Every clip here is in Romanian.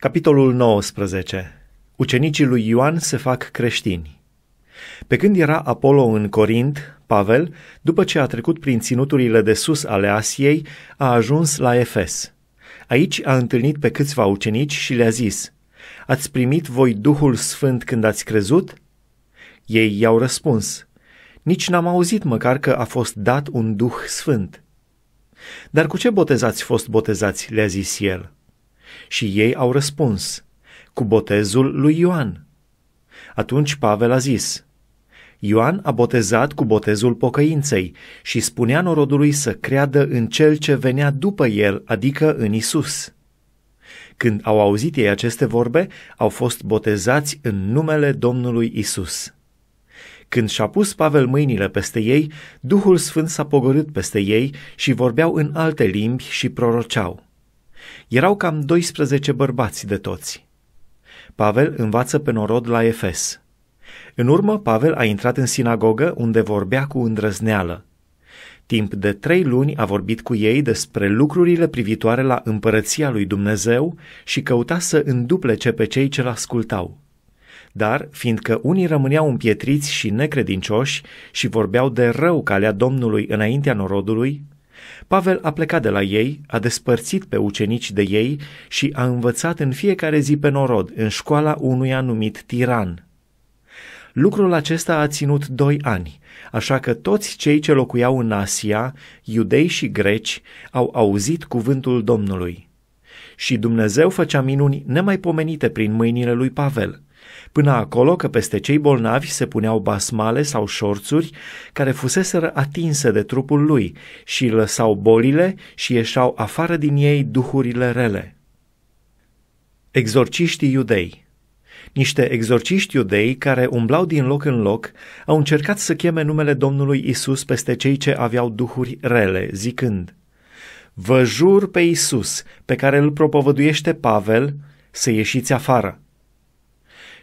Capitolul 19. Ucenicii lui Ioan se fac creștini. Pe când era Apollo în Corint, Pavel, după ce a trecut prin ținuturile de sus ale Asiei, a ajuns la Efes. Aici a întâlnit pe câțiva ucenici și le-a zis, Ați primit voi Duhul Sfânt când ați crezut? Ei i-au răspuns, Nici n-am auzit măcar că a fost dat un Duh Sfânt. Dar cu ce botezați fost botezați, le-a zis el. Și ei au răspuns, cu botezul lui Ioan. Atunci Pavel a zis, Ioan a botezat cu botezul pocăinței și spunea norodului să creadă în cel ce venea după el, adică în Isus. Când au auzit ei aceste vorbe, au fost botezați în numele Domnului Isus. Când și-a pus Pavel mâinile peste ei, Duhul Sfânt s-a pogorât peste ei și vorbeau în alte limbi și proroceau. Erau cam 12 bărbați de toți. Pavel învață pe norod la Efes. În urmă, Pavel a intrat în sinagogă unde vorbea cu îndrăzneală. Timp de trei luni a vorbit cu ei despre lucrurile privitoare la împărăția lui Dumnezeu și căuta să înduplece pe cei ce-l ascultau. Dar, fiindcă unii rămâneau împietriți și necredincioși și vorbeau de rău calea Domnului înaintea norodului, Pavel a plecat de la ei, a despărțit pe ucenici de ei și a învățat în fiecare zi pe norod, în școala unui anumit Tiran. Lucrul acesta a ținut doi ani, așa că toți cei ce locuiau în Asia, iudei și greci, au auzit cuvântul Domnului. Și Dumnezeu făcea minuni nemaipomenite prin mâinile lui Pavel – Până acolo că peste cei bolnavi se puneau basmale sau șorțuri care fuseseră atinse de trupul lui și lăsau bolile și ieșau afară din ei duhurile rele. Exorciștii iudei niște exorciști iudei care umblau din loc în loc au încercat să cheme numele Domnului Isus peste cei ce aveau duhuri rele, zicând: Vă jur pe Isus, pe care îl propovăduiește Pavel, să ieșiți afară.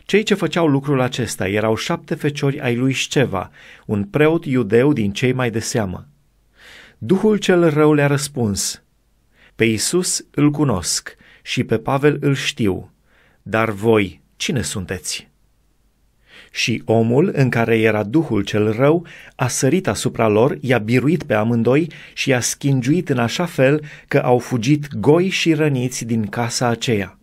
Cei ce făceau lucrul acesta erau șapte feciori ai lui Șceva, un preot iudeu din cei mai de seamă. Duhul cel rău le-a răspuns, Pe Isus îl cunosc și pe Pavel îl știu, dar voi cine sunteți? Și omul în care era duhul cel rău a sărit asupra lor, i-a biruit pe amândoi și i-a schingiuit în așa fel că au fugit goi și răniți din casa aceea.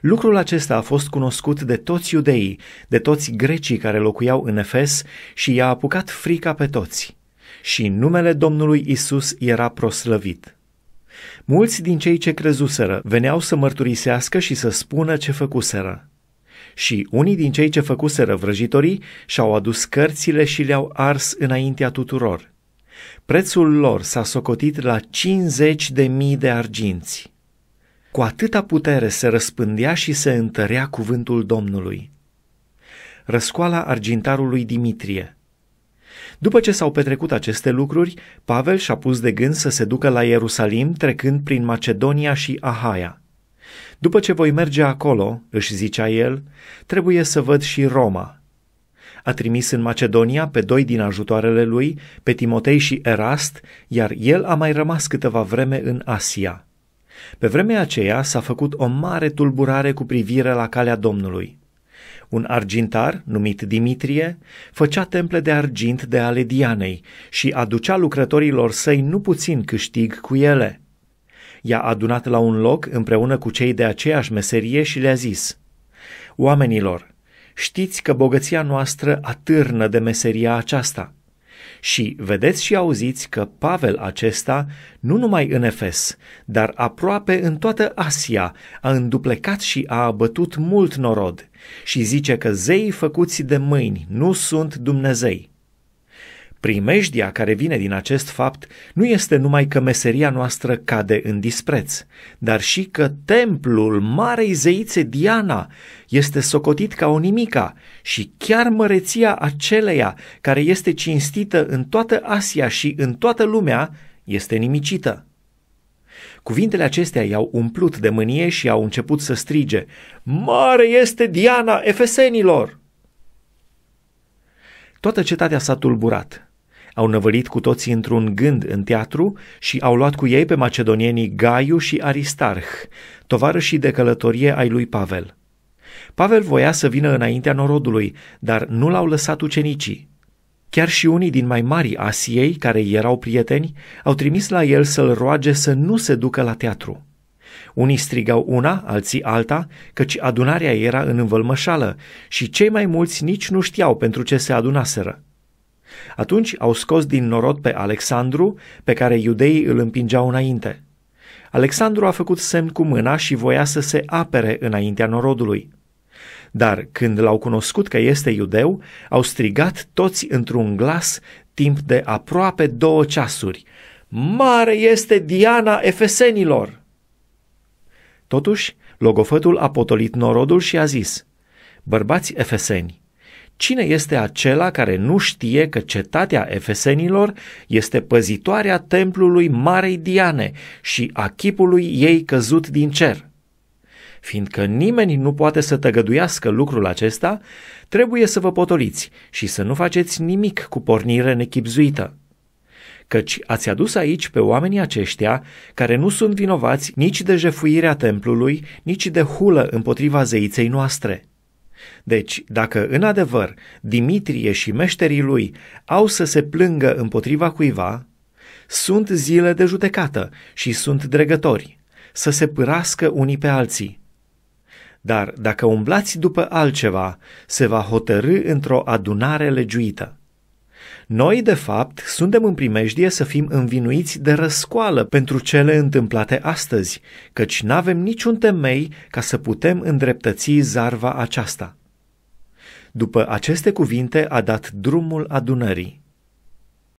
Lucrul acesta a fost cunoscut de toți iudeii, de toți grecii care locuiau în Efes și i-a apucat frica pe toți. Și numele Domnului Isus era proslăvit. Mulți din cei ce crezuseră veneau să mărturisească și să spună ce făcuseră. Și unii din cei ce făcuseră vrăjitorii și-au adus cărțile și le-au ars înaintea tuturor. Prețul lor s-a socotit la 50 de mii de arginți. Cu atâta putere se răspândea și se întărea cuvântul Domnului. Răscoala argintarului Dimitrie După ce s-au petrecut aceste lucruri, Pavel și-a pus de gând să se ducă la Ierusalim trecând prin Macedonia și Ahaia. După ce voi merge acolo, își zicea el, trebuie să văd și Roma. A trimis în Macedonia pe doi din ajutoarele lui, pe Timotei și Erast, iar el a mai rămas câteva vreme în Asia. Pe vremea aceea s-a făcut o mare tulburare cu privire la calea Domnului. Un argintar, numit Dimitrie, făcea temple de argint de ale Dianei și aducea lucrătorilor săi nu puțin câștig cu ele. I-a adunat la un loc împreună cu cei de aceeași meserie și le-a zis, Oamenilor, știți că bogăția noastră atârnă de meseria aceasta – și vedeți și auziți că Pavel acesta, nu numai în Efes, dar aproape în toată Asia, a înduplecat și a abătut mult norod și zice că zeii făcuți de mâini nu sunt Dumnezei. Primejdia care vine din acest fapt nu este numai că meseria noastră cade în dispreț, dar și că templul Marei Zeițe Diana este socotit ca o nimica și chiar măreția aceleia care este cinstită în toată Asia și în toată lumea este nimicită. Cuvintele acestea i-au umplut de mânie și au început să strige, Mare este Diana Efesenilor! Toată cetatea s-a tulburat au năvălit cu toții într-un gând în teatru și au luat cu ei pe macedonienii Gaiu și Aristarh, tovarășii de călătorie ai lui Pavel. Pavel voia să vină înaintea norodului, dar nu l-au lăsat ucenicii. Chiar și unii din mai mari Asiei, care erau prieteni, au trimis la el să-l roage să nu se ducă la teatru. Unii strigau una, alții alta, căci adunarea era în învălmășală și cei mai mulți nici nu știau pentru ce se adunaseră. Atunci au scos din norod pe Alexandru, pe care iudeii îl împingeau înainte. Alexandru a făcut semn cu mâna și voia să se apere înaintea norodului. Dar când l-au cunoscut că este iudeu, au strigat toți într-un glas timp de aproape două ceasuri. Mare este Diana Efesenilor! Totuși, logofătul a potolit norodul și a zis, Bărbați efeseni, Cine este acela care nu știe că cetatea efesenilor este păzitoarea templului Marei Diane și a chipului ei căzut din cer? Fiindcă nimeni nu poate să tăgăduiască lucrul acesta, trebuie să vă potoliți și să nu faceți nimic cu pornire nechipzuită căci ați adus aici pe oamenii aceștia care nu sunt vinovați nici de jefuirea templului, nici de hulă împotriva zeiței noastre. Deci, dacă în adevăr Dimitrie și meșterii lui au să se plângă împotriva cuiva, sunt zile de judecată și sunt dregători, să se pârască unii pe alții. Dar dacă umblați după altceva, se va hotărâ într-o adunare legiuită. Noi, de fapt, suntem în primejdie să fim învinuiți de răscoală pentru cele întâmplate astăzi, căci nu avem niciun temei ca să putem îndreptăți zarva aceasta. După aceste cuvinte a dat drumul adunării.